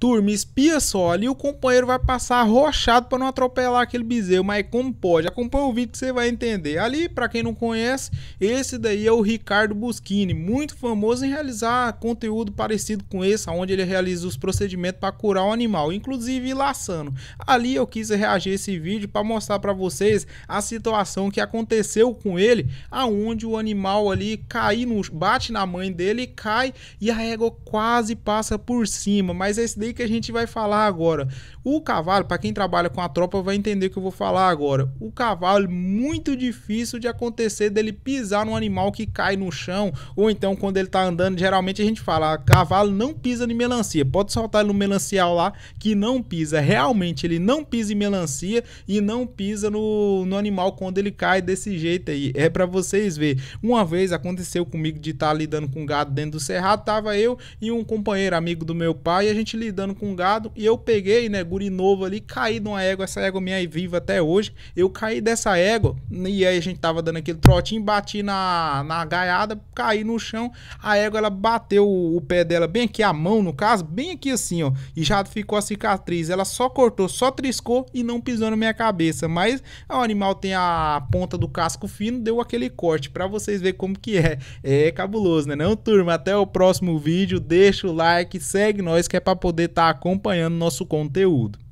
Turma, espia só ali, o companheiro vai passar rochado para não atropelar aquele bezerro, mas como pode? Acompanha o vídeo que você vai entender. Ali, para quem não conhece, esse daí é o Ricardo Buschini, muito famoso em realizar conteúdo parecido com esse, onde ele realiza os procedimentos para curar o animal, inclusive laçando. Ali eu quis reagir esse vídeo para mostrar para vocês a situação que aconteceu com ele, aonde o animal ali cai no bate na mãe dele, cai e a égua quase passa por cima, mas esse daí que a gente vai falar agora. O cavalo, para quem trabalha com a tropa, vai entender o que eu vou falar agora. O cavalo, muito difícil de acontecer dele pisar num animal que cai no chão, ou então quando ele tá andando, geralmente a gente fala, ah, cavalo não pisa em melancia. Pode soltar ele no melancial lá, que não pisa. Realmente, ele não pisa em melancia e não pisa no, no animal quando ele cai desse jeito aí. É para vocês ver. Uma vez aconteceu comigo de estar tá lidando com gado dentro do cerrado, tava eu e um companheiro amigo do meu pai, e a gente lidando lidando com gado e eu peguei, né, guri novo ali, caí numa égua, essa égua minha aí é viva até hoje. Eu caí dessa égua e aí a gente tava dando aquele trotinho, bati na, na gaiada, caí no chão. A égua ela bateu o, o pé dela bem aqui, a mão no caso, bem aqui assim, ó, e já ficou a cicatriz. Ela só cortou, só triscou e não pisou na minha cabeça, mas o animal tem a ponta do casco fino, deu aquele corte para vocês ver como que é. É cabuloso, né? Não, turma, até o próximo vídeo, deixa o like, segue nós que é para poder está acompanhando nosso conteúdo.